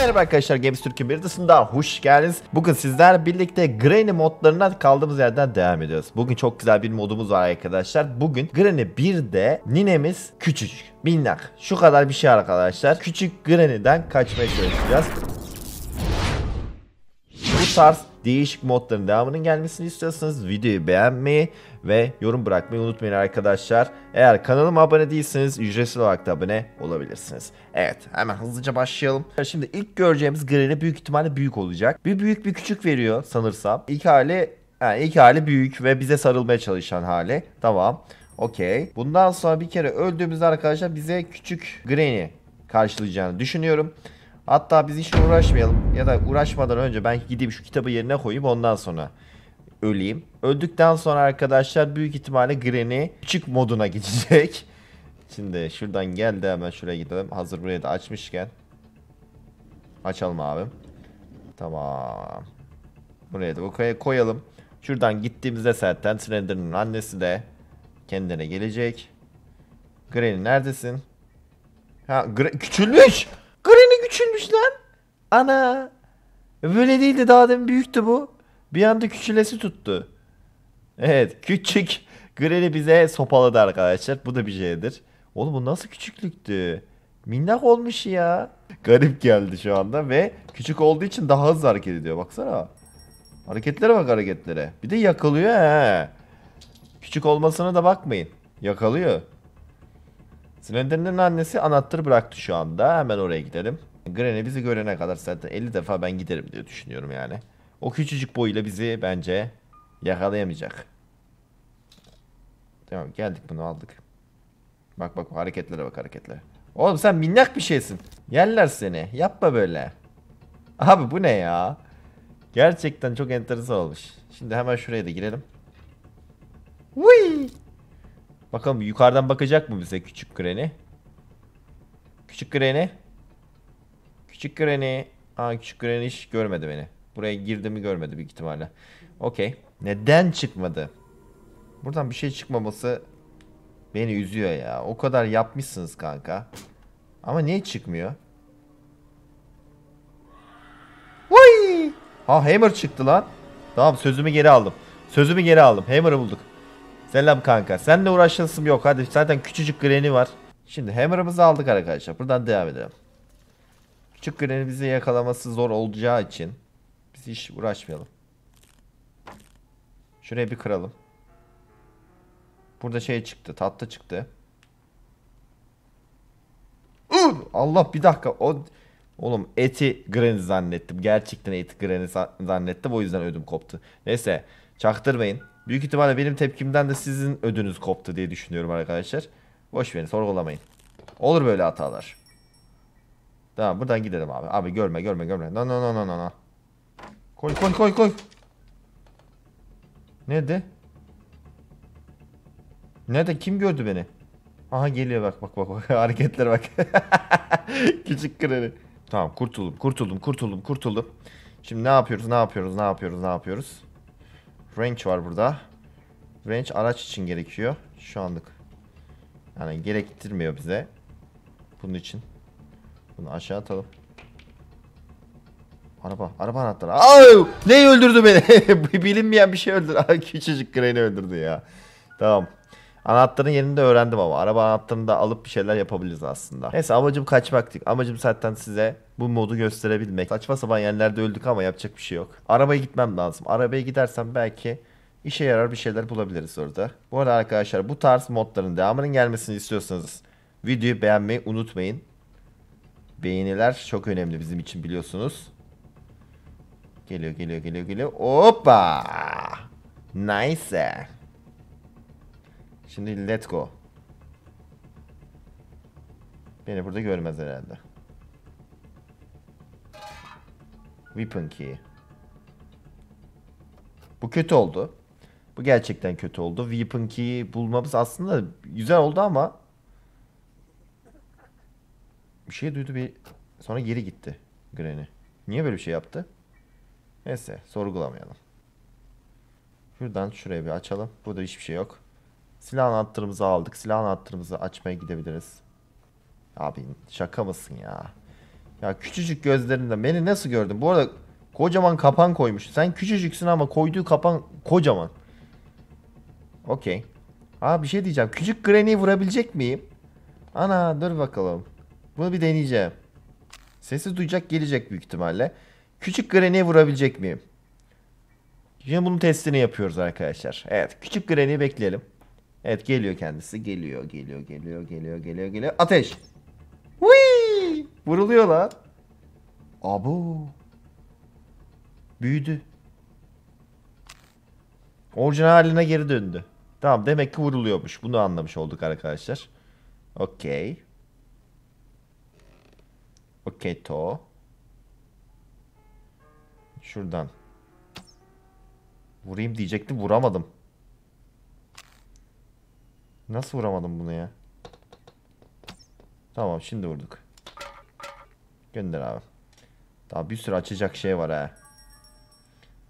Merhaba arkadaşlar Games Türk'ün bir daha hoş geldiniz. Bugün sizler birlikte Granny modlarına kaldığımız yerden devam ediyoruz. Bugün çok güzel bir modumuz var arkadaşlar. Bugün Granny 1'de ninemiz küçücük. Minnak. Şu kadar bir şey arkadaşlar. Küçük Granny'den kaçmaya çalışacağız. Bu tarz değişik modların devamının gelmesini istiyorsanız videoyu beğenmeyi ve yorum bırakmayı unutmayın arkadaşlar. Eğer kanalıma abone değilseniz ücretsiz olarak da abone olabilirsiniz. Evet hemen hızlıca başlayalım. Şimdi ilk göreceğimiz greni büyük ihtimalle büyük olacak. Bir büyük bir küçük veriyor sanırsam. İlk hali, yani ilk hali büyük ve bize sarılmaya çalışan hali. Tamam. Okey. Bundan sonra bir kere öldüğümüzde arkadaşlar bize küçük greni karşılayacağını düşünüyorum. Hatta biz hiç uğraşmayalım ya da uğraşmadan önce ben gideyim şu kitabı yerine koyayım ondan sonra öleyim. Öldükten sonra arkadaşlar büyük ihtimalle Granny küçük moduna geçecek. Şimdi şuradan geldi hemen şuraya gidelim. Hazır burayı da açmışken. Açalım abim. Tamam. Buraya da okaya koyalım. Şuradan gittiğimizde zaten Slender'ın annesi de kendine gelecek. Granny neredesin? Ha Gr küçülmüş. Granny küçülmüş lan. Ana. Böyle değildi daha demin büyüktü bu. Bir anda küçülesi tuttu. Evet küçük Greli bize sopaladı arkadaşlar. Bu da bir şeydir. Oğlum bu nasıl küçüklüktü? Minnak olmuş ya. Garip geldi şu anda ve küçük olduğu için daha hızlı hareket ediyor. Baksana. Hareketlere bak hareketlere. Bir de yakalıyor he. Küçük olmasına da bakmayın. Yakalıyor. Slender'ın annesi anahtarı bıraktı şu anda. Hemen oraya gidelim. Granny bizi görene kadar zaten 50 defa ben giderim diye düşünüyorum yani. O küçücük boyuyla bizi bence Yakalayamayacak. Tamam geldik bunu aldık. Bak bak hareketlere bak hareketlere. Oğlum sen minnak bir şeysin. Yerler seni. Yapma böyle. Abi bu ne ya? Gerçekten çok enteresan olmuş. Şimdi hemen şuraya da girelim. Uy! Bakalım yukarıdan bakacak mı bize küçük kreni? Küçük kreni. Küçük kreni. Aa küçük kreni hiç görmedi beni. Buraya girdiğimi görmedi büyük ihtimalle. Okey. Neden çıkmadı? Buradan bir şey çıkmaması beni üzüyor ya. O kadar yapmışsınız kanka. Ama niye çıkmıyor? Vay! Ha hammer çıktı lan. Tamam sözümü geri aldım. Sözümü geri aldım. Hammer'ı bulduk. Selam kanka. Seninle uğraşasım yok. Hadi zaten küçücük greni var. Şimdi hammer'ımızı aldık arkadaşlar. Buradan devam edelim. Küçük greni bizi yakalaması zor olacağı için biz hiç uğraşmayalım. Şuraya bir kıralım. Burada şey çıktı. Tatlı çıktı. Allah bir dakika. O Oğlum eti granny zannettim. Gerçekten eti granny zannettim. O yüzden ödüm koptu. Neyse çaktırmayın. Büyük ihtimalle benim tepkimden de sizin ödünüz koptu diye düşünüyorum arkadaşlar. Boş verin sorgulamayın. Olur böyle hatalar. Tamam buradan gidelim abi. Abi görme görme görme. No no no no no. Koy koy koy koy. Nerede? Nerede? Kim gördü beni? Aha geliyor bak bak bak bak hareketlere bak. Küçük kreni. Tamam kurtuldum kurtuldum kurtuldum kurtuldum. Şimdi ne yapıyoruz ne yapıyoruz ne yapıyoruz ne yapıyoruz. Range var burada. Range araç için gerekiyor. Şu anlık. Yani gerektirmiyor bize. Bunun için. Bunu aşağı atalım. Araba. Araba anahtarı. Ay! Ne öldürdü beni? Bilinmeyen bir şey öldürdü. Küçücük Granny öldürdü ya. Tamam. Anahtarın yerini de öğrendim ama. Araba anahtarını da alıp bir şeyler yapabiliriz aslında. Neyse amacım kaçmaktı. Amacım zaten size bu modu gösterebilmek. Saçma sapan yerlerde öldük ama yapacak bir şey yok. Arabaya gitmem lazım. Arabaya gidersem belki işe yarar bir şeyler bulabiliriz orada. Bu arada arkadaşlar bu tarz modların devamının gelmesini istiyorsanız videoyu beğenmeyi unutmayın. Beğeniler çok önemli bizim için biliyorsunuz. Geliyor geliyor geliyor geliyor. Hoppa. Nice. Şimdi let go. Beni burada görmez herhalde. Weapon key. Bu kötü oldu. Bu gerçekten kötü oldu. Weapon key bulmamız aslında güzel oldu ama bir şey duydu bir sonra geri gitti Granny. Niye böyle bir şey yaptı? Neyse sorgulamayalım. Şuradan şuraya bir açalım. Burada hiçbir şey yok. Silah anahtarımızı aldık. Silah anahtarımızı açmaya gidebiliriz. Abi şaka mısın ya? Ya küçücük gözlerinde beni nasıl gördün? Bu arada kocaman kapan koymuş. Sen küçücüksün ama koyduğu kapan kocaman. Okey. Aa bir şey diyeceğim. Küçük Granny'i vurabilecek miyim? Ana dur bakalım. Bunu bir deneyeceğim. Sesi duyacak gelecek büyük ihtimalle. Küçük Granny'e vurabilecek miyim? Şimdi bunun testini yapıyoruz arkadaşlar. Evet küçük Granny'i bekleyelim. Evet geliyor kendisi. Geliyor geliyor geliyor geliyor geliyor geliyor. Ateş. Whee! Vuruluyor lan. Abo. Büyüdü. Orijinal haline geri döndü. Tamam demek ki vuruluyormuş. Bunu anlamış olduk arkadaşlar. Okey. Okey to. Şuradan. Vurayım diyecektim vuramadım. Nasıl vuramadım bunu ya? Tamam şimdi vurduk. Gönder abi. Daha bir sürü açacak şey var ha.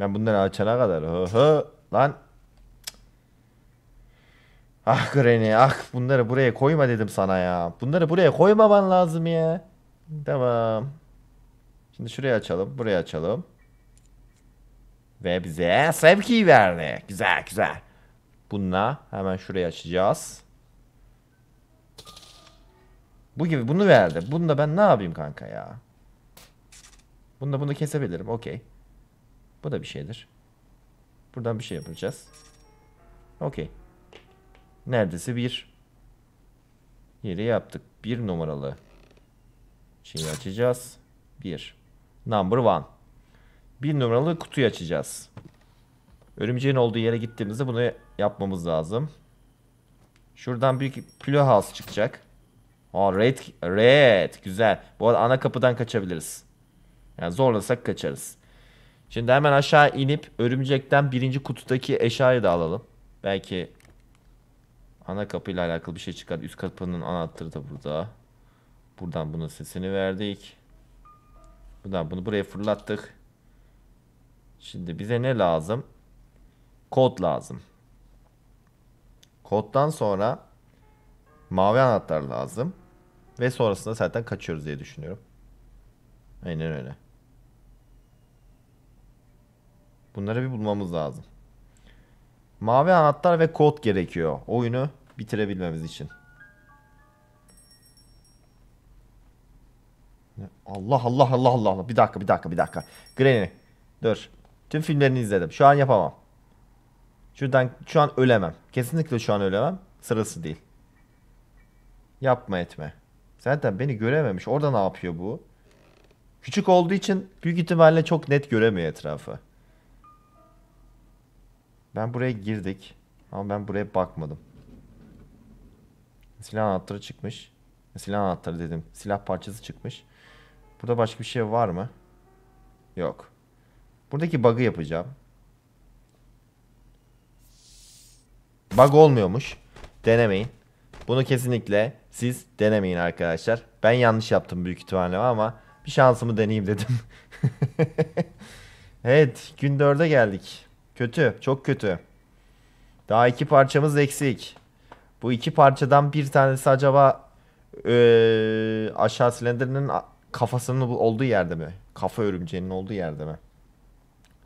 Ben bunları açana kadar. Hı hı. Lan. Ah Granny ah bunları buraya koyma dedim sana ya. Bunları buraya koymaman lazım ya. Tamam. Şimdi şuraya açalım. Buraya açalım. Ve bize sevgi verdi. Güzel güzel. Bununla hemen şurayı açacağız. Bu gibi bunu verdi. bunu da ben ne yapayım kanka ya? Bunu da bunu kesebilirim. Okey. Bu da bir şeydir. Buradan bir şey yapacağız. Okey. Neredeyse bir yeri yaptık. Bir numaralı şeyi açacağız. Bir. Number one. Bir numaralı kutuyu açacağız. Örümceğin olduğu yere gittiğimizde bunu yapmamız lazım. Şuradan bir Plo House çıkacak. Aa red, red. Güzel. Bu arada ana kapıdan kaçabiliriz. Yani zorlasak kaçarız. Şimdi hemen aşağı inip örümcekten birinci kutudaki eşyayı da alalım. Belki ana kapıyla alakalı bir şey çıkar. Üst kapının anahtarı da burada. Buradan bunun sesini verdik. Buradan bunu buraya fırlattık. Şimdi bize ne lazım? Kod lazım. Koddan sonra mavi anahtar lazım. Ve sonrasında zaten kaçıyoruz diye düşünüyorum. Aynen öyle. Bunları bir bulmamız lazım. Mavi anahtar ve kod gerekiyor. Oyunu bitirebilmemiz için. Allah Allah Allah Allah Allah. Bir dakika bir dakika bir dakika. Granny. Dur. Tüm filmlerini izledim. Şu an yapamam. Şuradan şu an ölemem. Kesinlikle şu an ölemem. Sırası değil. Yapma etme. Zaten beni görememiş. Orada ne yapıyor bu? Küçük olduğu için büyük ihtimalle çok net göremiyor etrafı. Ben buraya girdik. Ama ben buraya bakmadım. Silah anahtarı çıkmış. Silah anahtarı dedim. Silah parçası çıkmış. Burada başka bir şey var mı? Yok. Buradaki bug'ı yapacağım. Bug olmuyormuş. Denemeyin. Bunu kesinlikle siz denemeyin arkadaşlar. Ben yanlış yaptım büyük ihtimalle ama bir şansımı deneyeyim dedim. evet gün 4'e geldik. Kötü çok kötü. Daha iki parçamız eksik. Bu iki parçadan bir tanesi acaba ee, aşağı silindirinin kafasının olduğu yerde mi? Kafa örümceğinin olduğu yerde mi?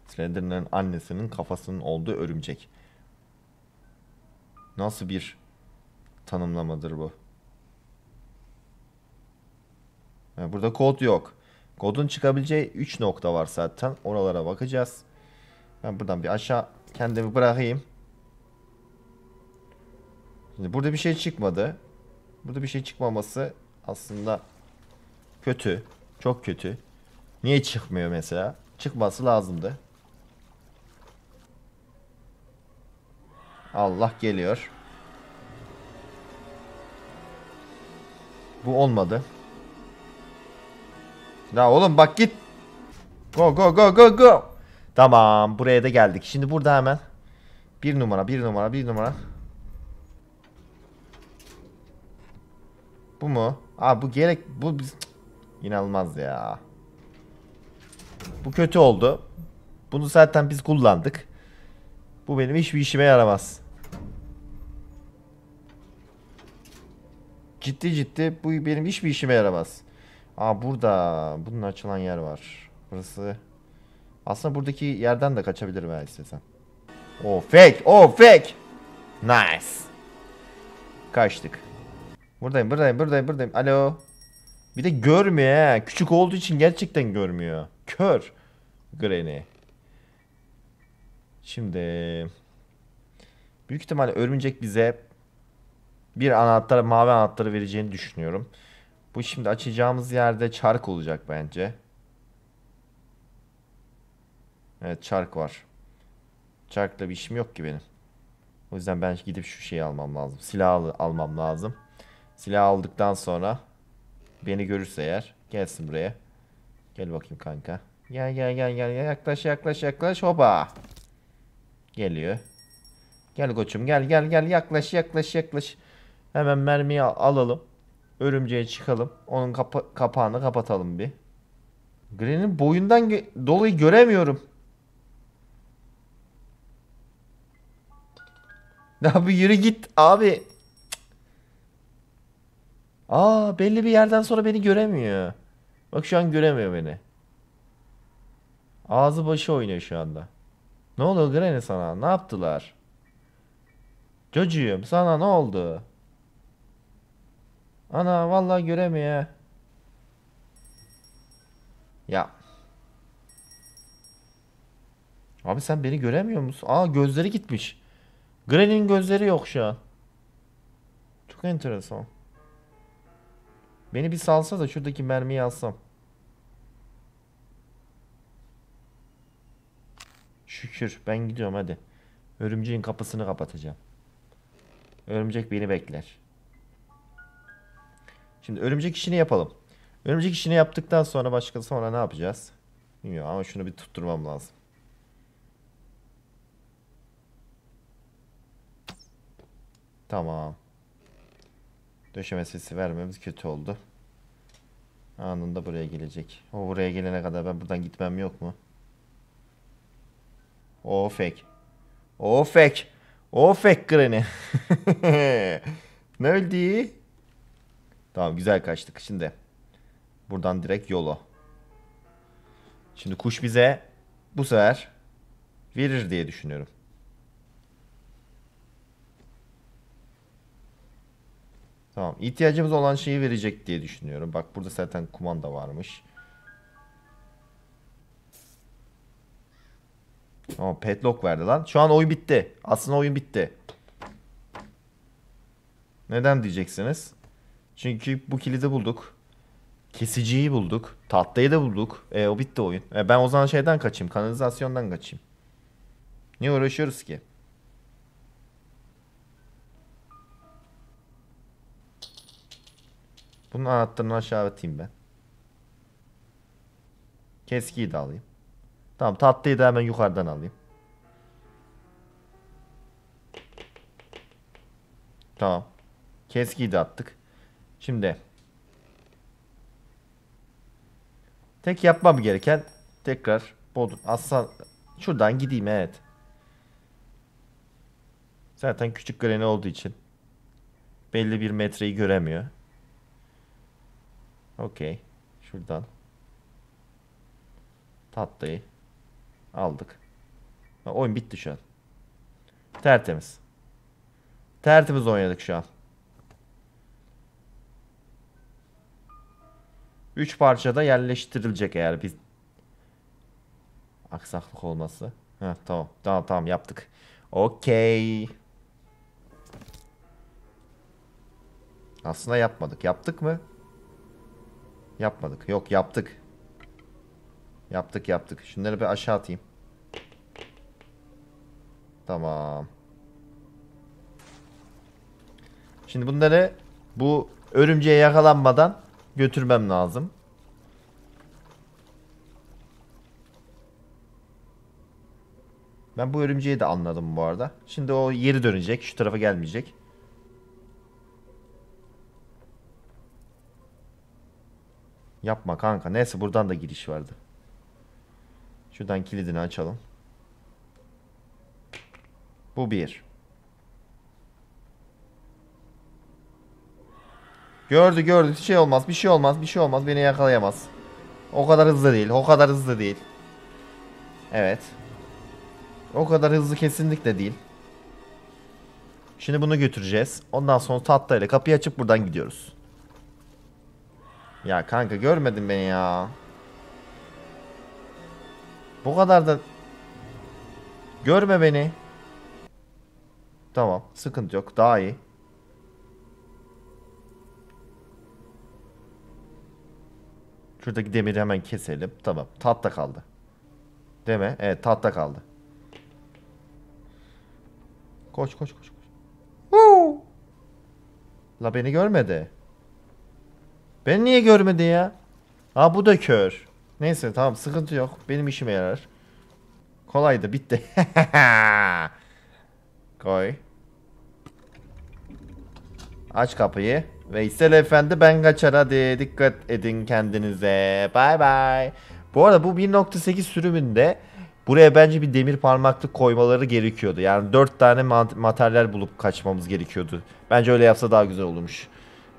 Slenderman'ın annesinin kafasının olduğu örümcek. Nasıl bir tanımlamadır bu? Yani burada kod yok. Kodun çıkabileceği 3 nokta var zaten. Oralara bakacağız. Ben buradan bir aşağı kendimi bırakayım. Şimdi burada bir şey çıkmadı. Burada bir şey çıkmaması aslında kötü. Çok kötü. Niye çıkmıyor mesela? Çıkması lazımdı. Allah geliyor. Bu olmadı. La oğlum bak git. Go go go go go. Tamam buraya da geldik. Şimdi burada hemen. Bir numara bir numara bir numara. Bu mu? Aa bu gerek bu inanılmaz ya. Bu kötü oldu. Bunu zaten biz kullandık. Bu benim hiçbir işime yaramaz. Ciddi ciddi bu benim hiçbir işime yaramaz. Aa burada bunun açılan yer var. Burası. Aslında buradaki yerden de kaçabilirim eğer istesem. O fake, o fake. Nice. Kaçtık. Buradayım, buradayım, buradayım, buradayım. Alo. Bir de görmüyor he. Küçük olduğu için gerçekten görmüyor. Kör. Granny. Şimdi büyük ihtimalle örümcek bize bir anahtar, mavi anahtarı vereceğini düşünüyorum. Bu şimdi açacağımız yerde çark olacak bence. Evet çark var. Çarkla bir işim yok ki benim. O yüzden ben gidip şu şeyi almam lazım. Silah al almam lazım. Silah aldıktan sonra beni görürse eğer gelsin buraya. Gel bakayım kanka. Gel gel gel gel yaklaş yaklaş yaklaş hopa. Geliyor. Gel koçum gel gel gel yaklaş yaklaş yaklaş. Hemen mermiyi alalım. Örümceğe çıkalım. Onun kapa kapağını kapatalım bir. Green'in boyundan dolayı göremiyorum. Ne Abi yürü git abi. Aa belli bir yerden sonra beni göremiyor. Bak şu an göremiyor beni. Ağzı başı oynuyor şu anda. Ne oldu Granny sana? Ne yaptılar? Çocuğum sana ne oldu? Ana vallahi göremiyor. Ya. Abi sen beni göremiyor musun? Aa gözleri gitmiş. Granny'nin gözleri yok şu an. Çok enteresan. Beni bir salsa da şuradaki mermiyi alsam. Şükür ben gidiyorum hadi. Örümceğin kapısını kapatacağım. Örümcek beni bekler. Şimdi örümcek işini yapalım. Örümcek işini yaptıktan sonra başka sonra ne yapacağız? Bilmiyorum ama şunu bir tutturmam lazım. Tamam. Döşeme sesi vermemiz kötü oldu. Anında buraya gelecek. O buraya gelene kadar ben buradan gitmem yok mu? O fake. O fake. Granny. ne öldü? Tamam güzel kaçtık şimdi. Buradan direkt yolu. Şimdi kuş bize bu sefer verir diye düşünüyorum. Tamam. ihtiyacımız olan şeyi verecek diye düşünüyorum. Bak burada zaten kumanda varmış. Tamam, petlock verdi lan. Şu an oyun bitti. Aslında oyun bitti. Neden diyeceksiniz? Çünkü bu kilidi bulduk. Kesiciyi bulduk. Tatlıyı da bulduk. E, o bitti oyun. E, ben o zaman şeyden kaçayım. Kanalizasyondan kaçayım. Niye uğraşıyoruz ki? Bunun anahtarını aşağı atayım ben. Keskiyi de alayım. Tamam tatlıyı da hemen yukarıdan alayım. Tamam. Keskiyi de attık. Şimdi tek yapmam gereken tekrar Bodrum. Aslan şuradan gideyim evet. Zaten küçük greni olduğu için belli bir metreyi göremiyor. Okey. Şuradan. Tatlıyı aldık. oyun bitti şu an. Tertemiz. Tertemiz oynadık şu an. 3 parçada yerleştirilecek eğer biz aksaklık olması. Ha tamam. Tamam tamam yaptık. Okey. Aslında yapmadık. Yaptık mı? Yapmadık. Yok yaptık. Yaptık yaptık. Şunları bir aşağı atayım. Tamam. Şimdi bunları bu örümceğe yakalanmadan götürmem lazım. Ben bu örümceği de anladım bu arada. Şimdi o yeri dönecek. Şu tarafa gelmeyecek. Yapma kanka. Neyse buradan da giriş vardı. Şuradan kilidini açalım. Bu bir. Gördü gördü. Şey olmaz. Bir şey olmaz. Bir şey olmaz. Beni yakalayamaz. O kadar hızlı değil. O kadar hızlı değil. Evet. O kadar hızlı kesinlikle değil. Şimdi bunu götüreceğiz. Ondan sonra ile kapıyı açıp buradan gidiyoruz. Ya kanka görmedin beni ya. Bu kadar da... Görme beni. Tamam sıkıntı yok daha iyi. Şuradaki demiri hemen keselim. Tamam. Tahta kaldı. Değil mi? Evet tahta kaldı. Koş koş koş. koş. Huu. La beni görmedi. Ben niye görmedi ya? Ha bu da kör. Neyse tamam sıkıntı yok. Benim işime yarar. Kolaydı bitti. Koy. Aç kapıyı. Veysel Efendi ben kaçar hadi dikkat edin kendinize. Bay bay. Bu arada bu 1.8 sürümünde buraya bence bir demir parmaklık koymaları gerekiyordu. Yani 4 tane materyal bulup kaçmamız gerekiyordu. Bence öyle yapsa daha güzel olurmuş.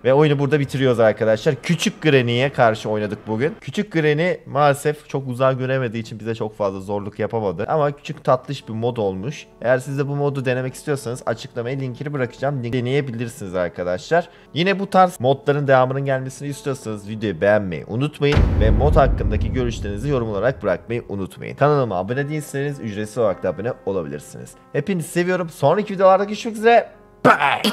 Ve oyunu burada bitiriyoruz arkadaşlar. Küçük Granny'ye karşı oynadık bugün. Küçük Granny maalesef çok uzağa göremediği için bize çok fazla zorluk yapamadı. Ama küçük tatlış bir mod olmuş. Eğer siz de bu modu denemek istiyorsanız açıklamaya linkini bırakacağım. Link deneyebilirsiniz arkadaşlar. Yine bu tarz modların devamının gelmesini istiyorsanız videoyu beğenmeyi unutmayın. Ve mod hakkındaki görüşlerinizi yorum olarak bırakmayı unutmayın. Kanalıma abone değilseniz ücretsiz olarak da abone olabilirsiniz. Hepinizi seviyorum. Sonraki videolarda görüşmek üzere. Bye.